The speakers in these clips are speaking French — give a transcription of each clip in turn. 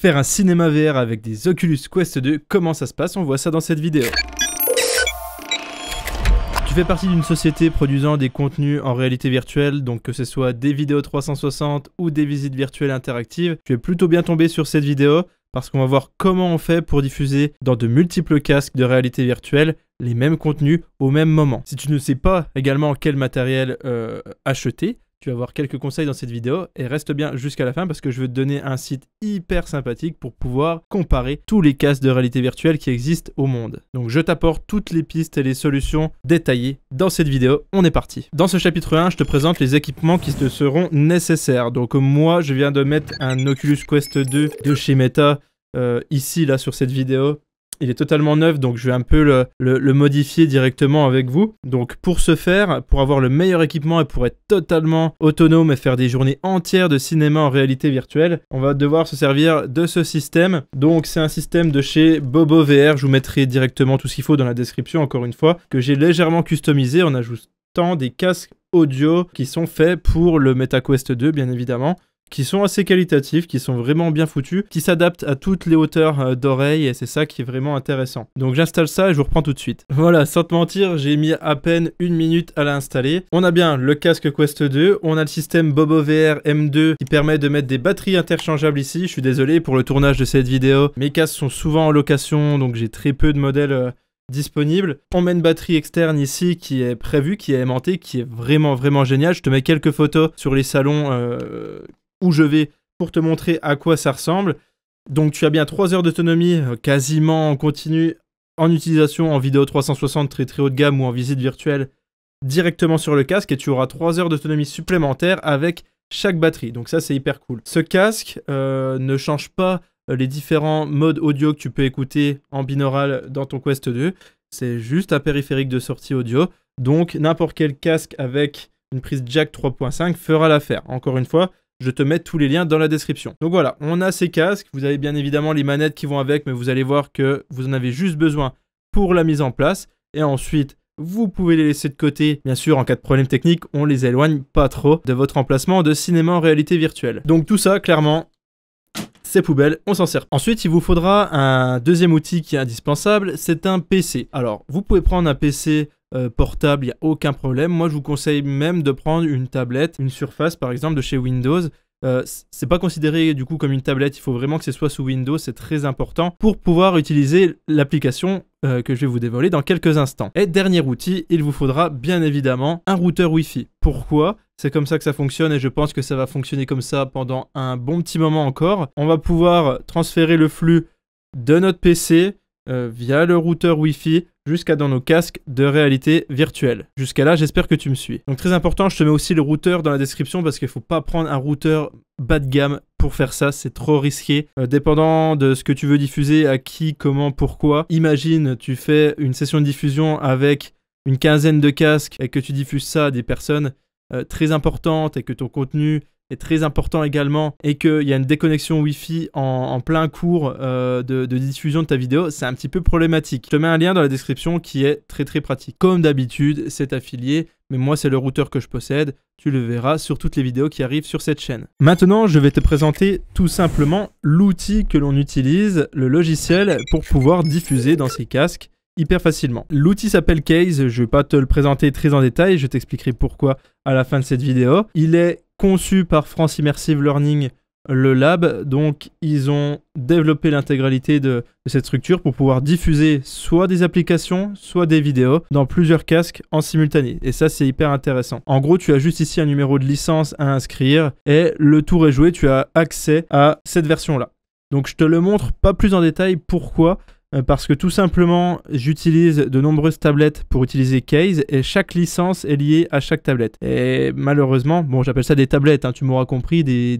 Faire un cinéma VR avec des Oculus Quest 2, comment ça se passe On voit ça dans cette vidéo. Tu fais partie d'une société produisant des contenus en réalité virtuelle, donc que ce soit des vidéos 360 ou des visites virtuelles interactives, tu es plutôt bien tombé sur cette vidéo parce qu'on va voir comment on fait pour diffuser dans de multiples casques de réalité virtuelle les mêmes contenus au même moment. Si tu ne sais pas également quel matériel euh, acheter, tu vas voir quelques conseils dans cette vidéo et reste bien jusqu'à la fin parce que je veux te donner un site hyper sympathique pour pouvoir comparer tous les casques de réalité virtuelle qui existent au monde. Donc je t'apporte toutes les pistes et les solutions détaillées dans cette vidéo. On est parti. Dans ce chapitre 1, je te présente les équipements qui te seront nécessaires. Donc moi, je viens de mettre un Oculus Quest 2 de chez Meta euh, ici là sur cette vidéo il est totalement neuf, donc je vais un peu le, modifier directement avec vous. Donc pour ce faire, pour avoir le meilleur équipement et pour être totalement autonome et faire des journées entières de cinéma en réalité virtuelle, on va devoir se servir de ce système. Donc c'est un système de chez Bobo VR, je vous mettrai directement tout ce qu'il faut dans la description encore une fois, que j'ai légèrement customisé en ajoutant des casques audio qui sont faits pour le MetaQuest 2 bien évidemment qui sont assez qualitatifs, qui sont vraiment bien foutus, qui s'adaptent à toutes les hauteurs euh, d'oreilles et c'est ça qui est vraiment intéressant. Donc j'installe ça et je vous reprends tout de suite. Voilà, sans te mentir, j'ai mis à peine une minute à l'installer. On a bien le casque Quest 2, on a le système Bobo VR M2 qui permet de mettre des batteries interchangeables ici. Je suis désolé pour le tournage de cette vidéo, mes casques sont souvent en location donc j'ai très peu de modèles euh, disponibles. On met une batterie externe ici qui est prévue, qui est aimantée, qui est vraiment vraiment géniale. Je te mets quelques photos sur les salons euh, où je vais pour te montrer à quoi ça ressemble. Donc tu as bien 3 heures d'autonomie euh, quasiment en continu en utilisation en vidéo 360 très très haut de gamme ou en visite virtuelle directement sur le casque et tu auras 3 heures d'autonomie supplémentaire avec chaque batterie. Donc ça c'est hyper cool. Ce casque euh, ne change pas euh, les différents modes audio que tu peux écouter en binaural dans ton Quest 2. C'est juste un périphérique de sortie audio. Donc n'importe quel casque avec une prise jack 3.5 fera l'affaire. Encore une fois, je te mets tous les liens dans la description. Donc voilà, on a ces casques. Vous avez bien évidemment les manettes qui vont avec, mais vous allez voir que vous en avez juste besoin pour la mise en place. Et ensuite, vous pouvez les laisser de côté. Bien sûr, en cas de problème technique, on les éloigne pas trop de votre emplacement de cinéma en réalité virtuelle. Donc tout ça, clairement, c'est poubelle, on s'en sert. Ensuite, il vous faudra un deuxième outil qui est indispensable, c'est un PC. Alors, vous pouvez prendre un PC euh, portable, il n'y a aucun problème. Moi, je vous conseille même de prendre une tablette, une surface par exemple de chez Windows. Euh, c'est pas considéré du coup comme une tablette, il faut vraiment que ce soit sous Windows, c'est très important pour pouvoir utiliser l'application euh, que je vais vous dévoiler dans quelques instants. Et dernier outil, il vous faudra bien évidemment un routeur Wi-Fi. Pourquoi c'est comme ça que ça fonctionne et je pense que ça va fonctionner comme ça pendant un bon petit moment encore. On va pouvoir transférer le flux de notre PC euh, via le routeur Wi-Fi jusqu'à dans nos casques de réalité virtuelle. Jusqu'à là, j'espère que tu me suis. Donc très important, je te mets aussi le routeur dans la description parce qu'il faut pas prendre un routeur bas de gamme pour faire ça, c'est trop risqué. Euh, dépendant de ce que tu veux diffuser, à qui, comment, pourquoi. Imagine, tu fais une session de diffusion avec une quinzaine de casques et que tu diffuses ça à des personnes euh, très importantes et que ton contenu est très important également et qu'il y a une déconnexion Wi-Fi en, plein cours euh, de, de, diffusion de ta vidéo, c'est un petit peu problématique. Je te mets un lien dans la description qui est très très pratique. Comme d'habitude, c'est affilié, mais moi c'est le routeur que je possède, tu le verras sur toutes les vidéos qui arrivent sur cette chaîne. Maintenant, je vais te présenter tout simplement l'outil que l'on utilise, le logiciel, pour pouvoir diffuser dans ces casques hyper facilement. L'outil s'appelle Case, je ne vais pas te le présenter très en détail, je t'expliquerai pourquoi à la fin de cette vidéo. Il est conçu par France Immersive Learning, le lab. Donc, ils ont développé l'intégralité de, cette structure pour pouvoir diffuser soit des applications, soit des vidéos dans plusieurs casques en simultané. Et ça, c'est hyper intéressant. En gros, tu as juste ici un numéro de licence à inscrire et le tour est joué. Tu as accès à cette version-là. Donc, je te le montre pas plus en détail pourquoi. Euh, parce que tout simplement, j'utilise de nombreuses tablettes pour utiliser Case et chaque licence est liée à chaque tablette. Et malheureusement, bon, j'appelle ça des tablettes, hein, tu m'auras compris, des,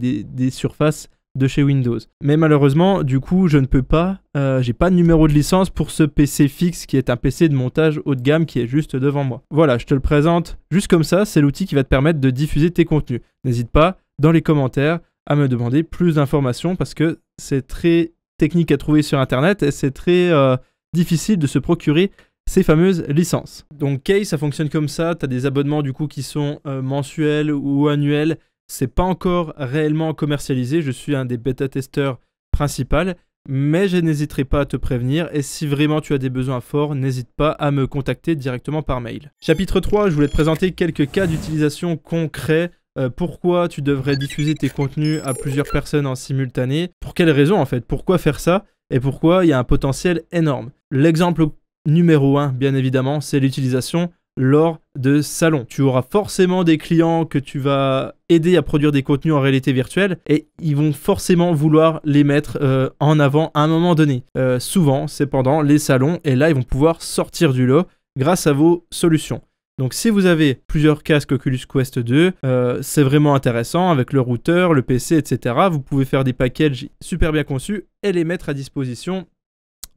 surfaces de chez Windows. Mais malheureusement, du coup, je ne peux pas, euh, j'ai pas de numéro de licence pour ce PC fixe qui est un PC de montage haut de gamme qui est juste devant moi. Voilà, je te le présente juste comme ça, c'est l'outil qui va te permettre de diffuser tes contenus. N'hésite pas dans les commentaires à me demander plus d'informations parce que c'est très Technique à trouver sur Internet et c'est très euh, difficile de se procurer ces fameuses licences. Donc Kay, ça fonctionne comme ça, tu as des abonnements du coup qui sont euh, mensuels ou annuels, c'est pas encore réellement commercialisé, je suis un des bêta-testeurs principaux, mais je n'hésiterai pas à te prévenir et si vraiment tu as des besoins forts, n'hésite pas à me contacter directement par mail. Chapitre 3, je voulais te présenter quelques cas d'utilisation concrets euh, pourquoi tu devrais diffuser tes contenus à plusieurs personnes en simultané, pour quelles raisons en fait, pourquoi faire ça et pourquoi il y a un potentiel énorme. L'exemple numéro 1, bien évidemment, c'est l'utilisation lors de salons. Tu auras forcément des clients que tu vas aider à produire des contenus en réalité virtuelle et ils vont forcément vouloir les mettre euh, en avant à un moment donné. Euh, souvent, c'est pendant les salons et là, ils vont pouvoir sortir du lot grâce à vos solutions. Donc si vous avez plusieurs casques Oculus Quest 2, euh, c'est vraiment intéressant avec le routeur, le PC, etc. Vous pouvez faire des packages super bien conçus et les mettre à disposition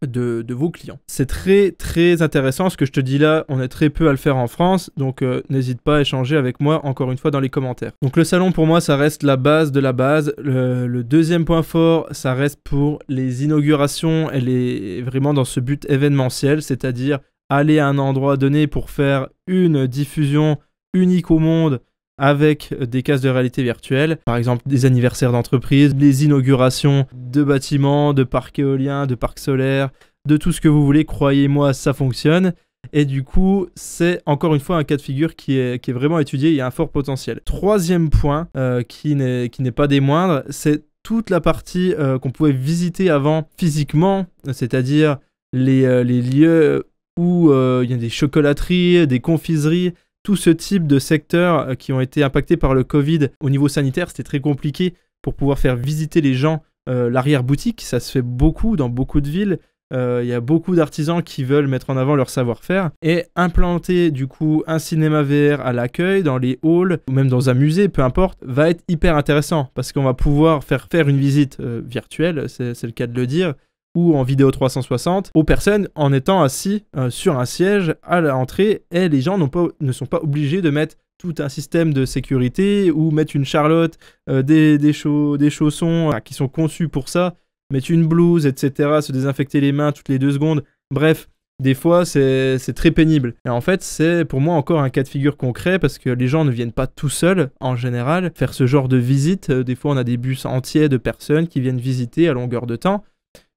de, vos clients. C'est très très intéressant ce que je te dis là, on est très peu à le faire en France, donc euh, n'hésite pas à échanger avec moi encore une fois dans les commentaires. Donc le salon pour moi ça reste la base de la base. le deuxième point fort ça reste pour les inaugurations, elle est vraiment dans ce but événementiel, c'est-à-dire aller à un endroit donné pour faire une diffusion unique au monde avec des cases de réalité virtuelle, par exemple des anniversaires d'entreprise, les inaugurations de bâtiments, de parcs éoliens, de parcs solaires, de tout ce que vous voulez, croyez-moi, ça fonctionne. Et du coup, c'est encore une fois un cas de figure qui est, qui est vraiment étudié, il y a un fort potentiel. Troisième point, euh, qui n'est pas des moindres, c'est toute la partie euh, qu'on pouvait visiter avant physiquement, c'est-à-dire les, euh, les lieux où euh, il y a des chocolateries, des confiseries, tout ce type de secteurs euh, qui ont été impactés par le Covid au niveau sanitaire, c'était très compliqué pour pouvoir faire visiter les gens euh, l'arrière-boutique. Ça se fait beaucoup dans beaucoup de villes. Il y a beaucoup d'artisans qui veulent mettre en avant leur savoir-faire et implanter du coup un cinéma VR à l'accueil, dans les halls ou même dans un musée, peu importe, va être hyper intéressant parce qu'on va pouvoir faire faire une visite virtuelle, c'est le cas de le dire, ou en vidéo 360 aux personnes en étant assis euh, sur un siège à l'entrée et les gens pas, ne sont pas obligés de mettre tout un système de sécurité ou mettre une charlotte, euh, des, des, des, chaussons euh, qui sont conçus pour ça, mettre une blouse, etc., se désinfecter les mains toutes les deux secondes. Bref, des fois, c'est très pénible. Et en fait, c'est pour moi encore un cas de figure concret parce que les gens ne viennent pas tout seuls en général faire ce genre de visite. Des fois, on a des bus entiers de personnes qui viennent visiter à longueur de temps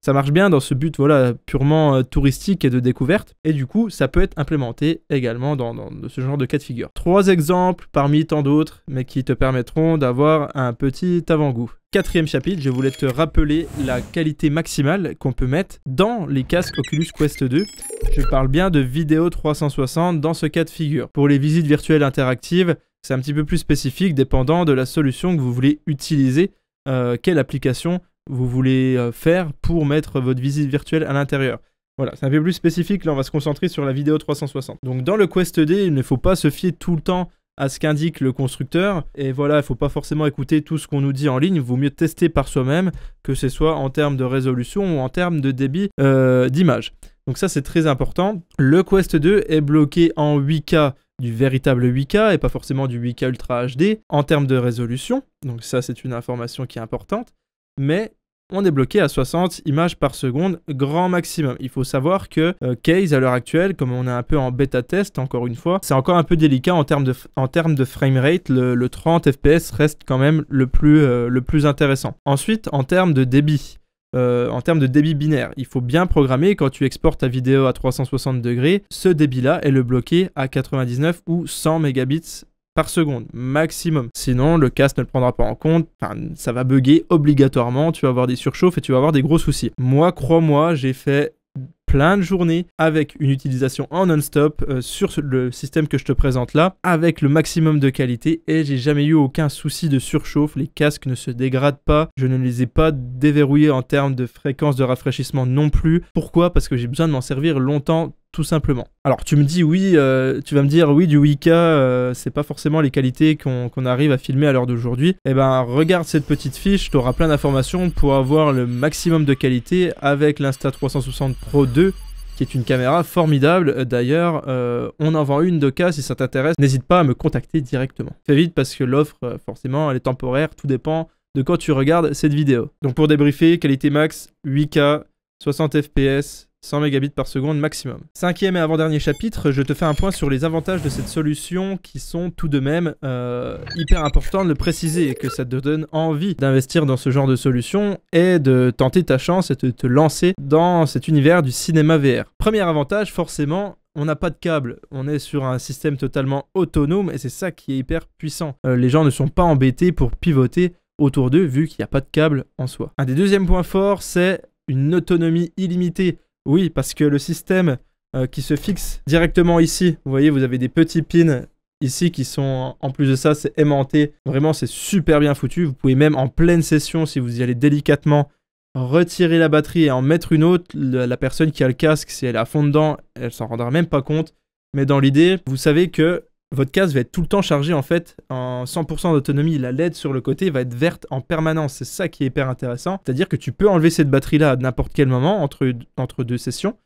ça marche bien dans ce but voilà, purement euh, touristique et de découverte. Et du coup, ça peut être implémenté également dans, ce genre de cas de figure. Trois exemples parmi tant d'autres, mais qui te permettront d'avoir un petit avant-goût. Quatrième chapitre, je voulais te rappeler la qualité maximale qu'on peut mettre dans les casques Oculus Quest 2. Je parle bien de vidéo 360 dans ce cas de figure. Pour les visites virtuelles interactives, c'est un petit peu plus spécifique, dépendant de la solution que vous voulez utiliser, euh, quelle application vous voulez euh, faire pour mettre votre visite virtuelle à l'intérieur. Voilà, c'est un peu plus spécifique, là on va se concentrer sur la vidéo 360. Donc dans le Quest D, il ne faut pas se fier tout le temps à ce qu'indique le constructeur, et voilà, il ne faut pas forcément écouter tout ce qu'on nous dit en ligne, il vaut mieux tester par soi-même, que ce soit en termes de résolution ou en termes de débit euh, d'image. Donc ça c'est très important. Le Quest 2 est bloqué en 8K du véritable 8K et pas forcément du 8K Ultra HD en termes de résolution. Donc ça c'est une information qui est importante mais on est bloqué à 60 images par seconde, grand maximum. Il faut savoir que euh, Case, à l'heure actuelle, comme on est un peu en bêta test, encore une fois, c'est encore un peu délicat en termes de, en termes framerate. Le, 30 FPS reste quand même euh, le plus, intéressant. Ensuite, en termes de débit. Euh, en termes de débit binaire, il faut bien programmer quand tu exportes ta vidéo à 360 degrés, ce débit-là est le bloqué à 99 ou 100 mégabits par seconde maximum. Sinon, le casque ne le prendra pas en compte. ça va bugger obligatoirement. Tu vas avoir des surchauffes et tu vas avoir des gros soucis. Moi, crois-moi, j'ai fait plein de journées avec une utilisation en non-stop euh, sur le système que je te présente là avec le maximum de qualité et j'ai jamais eu aucun souci de surchauffe. Les casques ne se dégradent pas, je ne les ai pas déverrouillés en termes de fréquence de rafraîchissement non plus. Pourquoi Parce que j'ai besoin de m'en servir longtemps simplement. Alors tu me dis oui, euh, tu vas me dire oui du 8 k euh, c'est pas forcément les qualités qu'on arrive à filmer à l'heure d'aujourd'hui. Eh ben regarde cette petite fiche, tu auras plein d'informations pour avoir le maximum de qualité avec l'Insta360 Pro 2 qui est une caméra formidable. D'ailleurs, euh, on en vend une de cas si ça t'intéresse. N'hésite pas à me contacter directement. Fais vite parce que l'offre, forcément, elle est temporaire. Tout dépend de quand tu regardes cette vidéo. Donc pour débriefer, qualité max, 8K, 60 fps, 100 mégabits par seconde maximum. Cinquième et avant-dernier chapitre, je te fais un point sur les avantages de cette solution qui sont tout de même euh, hyper importants de le préciser et que ça te donne envie d'investir dans ce genre de solution et de tenter ta chance et de te lancer dans cet univers du cinéma VR. Premier avantage, forcément, on n'a pas de câble, on est sur un système totalement autonome et c'est ça qui est hyper puissant. Euh, les gens ne sont pas embêtés pour pivoter autour d'eux vu qu'il n'y a pas de câble en soi. Un des deuxièmes points forts, c'est une autonomie illimitée. Oui, parce que le système euh, qui se fixe directement ici, vous voyez, vous avez des petits pins ici qui sont, en plus de ça, c'est aimanté. Vraiment, c'est super bien foutu. Vous pouvez même en pleine session, si vous y allez délicatement, retirer la batterie et en mettre une autre. La, personne qui a le casque, si elle est à fond dedans, elle s'en rendra même pas compte. Mais dans l'idée, vous savez que votre case va être tout le temps chargé en fait en 100% d'autonomie. La LED sur le côté va être verte en permanence. C'est ça qui est hyper intéressant. C'est-à-dire que tu peux enlever cette batterie-là à n'importe quel moment entre, entre deux sessions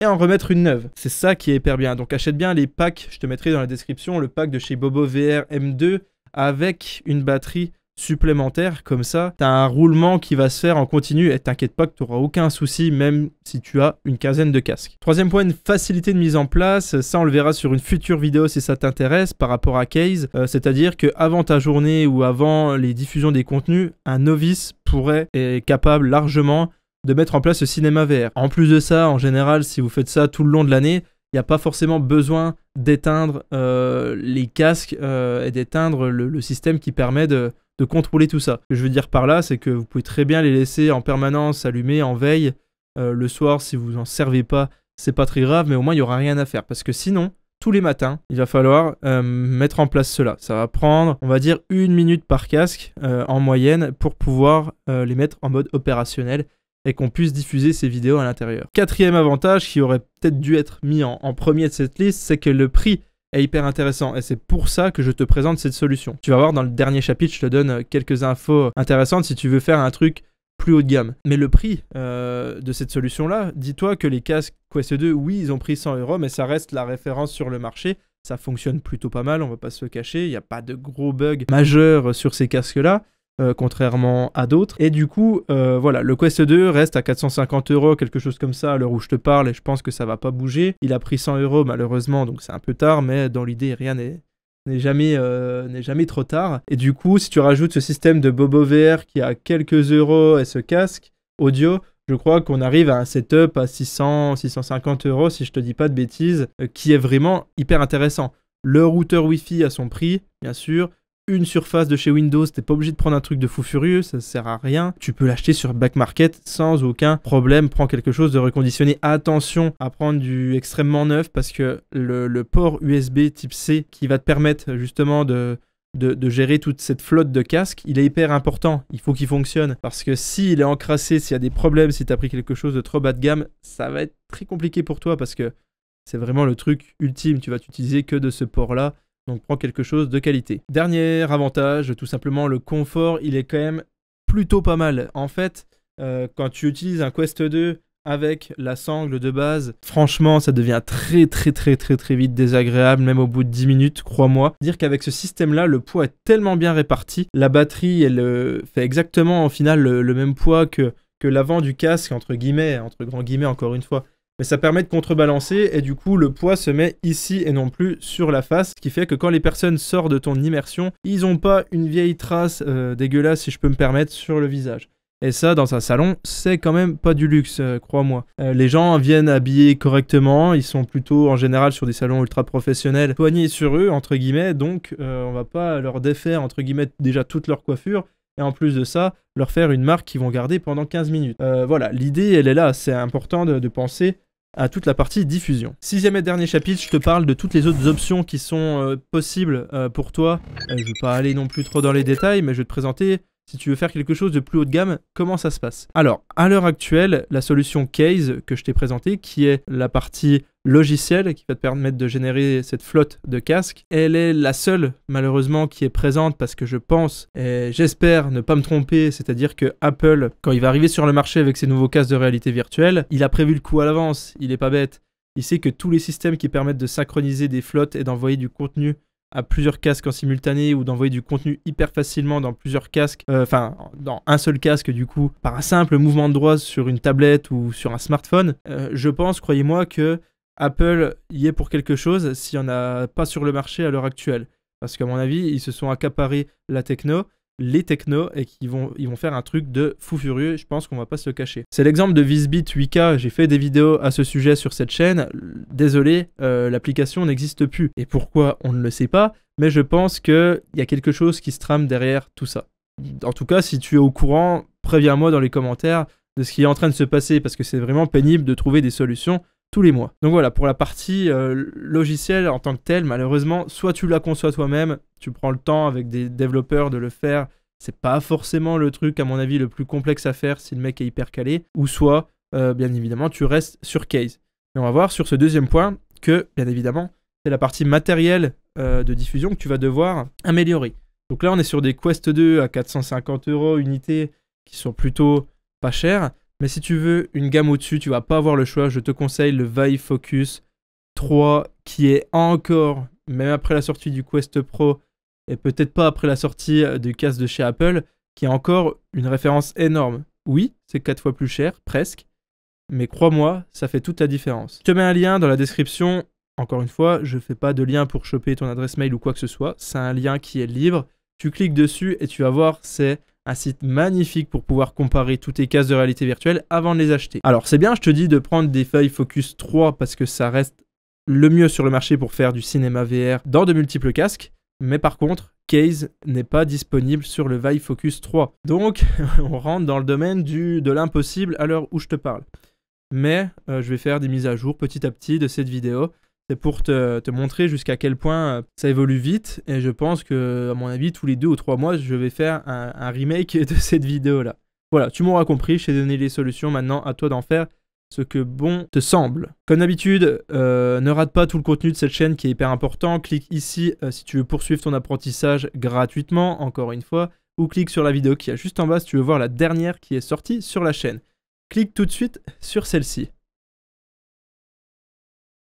et en remettre une neuve. C'est ça qui est hyper bien. Donc achète bien les packs, je te mettrai dans la description le pack de chez Bobo VR M2 avec une batterie supplémentaire comme ça t'as un roulement qui va se faire en continu et t'inquiète pas que t'auras aucun souci même si tu as une quinzaine de casques troisième point une facilité de mise en place ça on le verra sur une future vidéo si ça t'intéresse par rapport à case euh, c'est à dire que avant ta journée ou avant les diffusions des contenus un novice pourrait être capable largement de mettre en place le cinéma vert. en plus de ça en général si vous faites ça tout le long de l'année il n'y a pas forcément besoin d'éteindre euh, les casques euh, et d'éteindre le, système qui permet de, de contrôler tout ça. Ce que je veux dire par là, c'est que vous pouvez très bien les laisser en permanence allumés, en veille. Euh, le soir, si vous en servez pas, c'est pas très grave, mais au moins il y aura rien à faire. Parce que sinon, tous les matins, il va falloir euh, mettre en place cela. Ça va prendre, on va dire, une minute par casque euh, en moyenne pour pouvoir les mettre en mode opérationnel et qu'on puisse diffuser ces vidéos à l'intérieur. Quatrième avantage qui aurait peut-être dû être mis en, en, premier de cette liste, c'est que le prix est hyper intéressant et c'est pour ça que je te présente cette solution. Tu vas voir dans le dernier chapitre, je te donne euh, quelques infos intéressantes si tu veux faire un truc plus haut de gamme. Mais le prix euh, de cette solution-là, dis-toi que les casques Quest 2, e oui, ils ont pris 100 euros, mais ça reste la référence sur le marché. Ça fonctionne plutôt pas mal, on va pas se le cacher. Il n'y a pas de gros bugs majeurs sur ces casques-là. Euh, contrairement à d'autres. Et du coup, euh, voilà, le Quest 2 reste à 450 euros, quelque chose comme ça, à l'heure où je te parle, et je pense que ça va pas bouger. Il a pris 100 euros malheureusement, donc c'est un peu tard, mais dans l'idée, rien n'est jamais, euh, jamais trop tard. Et du coup, si tu rajoutes ce système de Bobo VR qui a quelques euros et ce casque audio, je crois qu'on arrive à un setup à 600, 650 euros, si je te dis pas de bêtises, qui est vraiment hyper intéressant. Le routeur Wi-Fi à son prix, bien sûr, une surface de chez Windows, t'es pas obligé de prendre un truc de fou furieux, ça sert à rien. Tu peux l'acheter sur Back Market sans aucun problème. Prends quelque chose de reconditionné. Attention à prendre du extrêmement neuf parce que le, port USB type C qui va te permettre justement de de, gérer toute cette flotte de casques, il est hyper important. Il faut qu'il fonctionne. Parce que s'il est encrassé, s'il y a des problèmes, si t'as pris quelque chose de trop bas de gamme, ça va être très compliqué pour toi parce que c'est vraiment le truc ultime. Tu vas t'utiliser que de ce port-là donc prends quelque chose de qualité. Dernier avantage, tout simplement le confort, il est quand même plutôt pas mal. En fait, euh, quand tu utilises un Quest 2 avec la sangle de base, franchement, ça devient très très très très très vite désagréable, même au bout de 10 minutes, crois-moi. Dire qu'avec ce système-là, le poids est tellement bien réparti, la batterie, elle euh, fait exactement en final le, même poids que, que l'avant du casque, entre guillemets, entre grands guillemets encore une fois mais ça permet de contrebalancer et du coup le poids se met ici et non plus sur la face, ce qui fait que quand les personnes sortent de ton immersion, ils n'ont pas une vieille trace euh, dégueulasse, si je peux me permettre, sur le visage. Et ça, dans un salon, c'est quand même pas du luxe, euh, crois-moi. Euh, les gens viennent habillés correctement, ils sont plutôt en général sur des salons ultra professionnels, poignés sur eux, entre guillemets, donc on va pas leur défaire, entre guillemets, déjà toute leur coiffure, et en plus de ça, leur faire une marque qu'ils vont garder pendant 15 minutes. voilà, l'idée, elle est là. C'est important de, penser à toute la partie diffusion. Sixième et dernier chapitre, je te parle de toutes les autres options qui sont euh, possibles euh, pour toi. Euh, je ne vais pas aller non plus trop dans les détails, mais je vais te présenter si tu veux faire quelque chose de plus haut de gamme, comment ça se passe Alors, à l'heure actuelle, la solution Case que je t'ai présentée, qui est la partie logicielle qui va te permettre de générer cette flotte de casques, elle est la seule malheureusement qui est présente parce que je pense et j'espère ne pas me tromper, c'est-à-dire que Apple, quand il va arriver sur le marché avec ses nouveaux casques de réalité virtuelle, il a prévu le coup à l'avance, il n'est pas bête. Il sait que tous les systèmes qui permettent de synchroniser des flottes et d'envoyer du contenu à plusieurs casques en simultané ou d'envoyer du contenu hyper facilement dans plusieurs casques, euh, enfin dans un seul casque du coup, par un simple mouvement de droite sur une tablette ou sur un smartphone, euh, je pense, croyez-moi, que Apple y est pour quelque chose s'il n'y en a pas sur le marché à l'heure actuelle. Parce qu'à mon avis, ils se sont accaparés la techno les technos et qui vont, ils vont faire un truc de fou furieux, je pense qu'on va pas se cacher. C'est l'exemple de Visbeat 8K, j'ai fait des vidéos à ce sujet sur cette chaîne, désolé, euh, l'application n'existe plus. Et pourquoi, on ne le sait pas, mais je pense qu'il y a quelque chose qui se trame derrière tout ça. En tout cas, si tu es au courant, préviens-moi dans les commentaires de ce qui est en train de se passer, parce que c'est vraiment pénible de trouver des solutions les mois. Donc voilà, pour la partie euh, logiciel logicielle en tant que tel malheureusement, soit tu la conçois toi-même, tu prends le temps avec des développeurs de le faire, c'est pas forcément le truc, à mon avis, le plus complexe à faire si le mec est hyper calé, ou soit, euh, bien évidemment, tu restes sur case. Mais on va voir sur ce deuxième point que, bien évidemment, c'est la partie matérielle euh, de diffusion que tu vas devoir améliorer. Donc là, on est sur des Quest 2 à 450 euros unités qui sont plutôt pas chers. Mais si tu veux une gamme au-dessus, tu vas pas avoir le choix. Je te conseille le Vive Focus 3 qui est encore, même après la sortie du Quest Pro et peut-être pas après la sortie euh, du casque de chez Apple, qui est encore une référence énorme. Oui, c'est 4 fois plus cher, presque. Mais crois-moi, ça fait toute la différence. Je te mets un lien dans la description. Encore une fois, je ne fais pas de lien pour choper ton adresse mail ou quoi que ce soit. C'est un lien qui est libre. Tu cliques dessus et tu vas voir, c'est un site magnifique pour pouvoir comparer tous tes cases de réalité virtuelle avant de les acheter. Alors c'est bien, je te dis de prendre des feuilles Focus 3 parce que ça reste le mieux sur le marché pour faire du cinéma VR dans de multiples casques, mais par contre, Case n'est pas disponible sur le Vive Focus 3. Donc on rentre dans le domaine du, de l'impossible à l'heure où je te parle. Mais euh, je vais faire des mises à jour petit à petit de cette vidéo c'est pour te, montrer jusqu'à quel point euh, ça évolue vite. Et je pense que, à mon avis, tous les deux ou trois mois, je vais faire un, remake de cette vidéo-là. Voilà, tu m'auras compris, je t'ai donné les solutions, maintenant à toi d'en faire ce que bon te semble. Comme d'habitude, euh, ne rate pas tout le contenu de cette chaîne qui est hyper important. Clique ici euh, si tu veux poursuivre ton apprentissage gratuitement, encore une fois, ou clique sur la vidéo qui est juste en bas si tu veux voir la dernière qui est sortie sur la chaîne. Clique tout de suite sur celle-ci.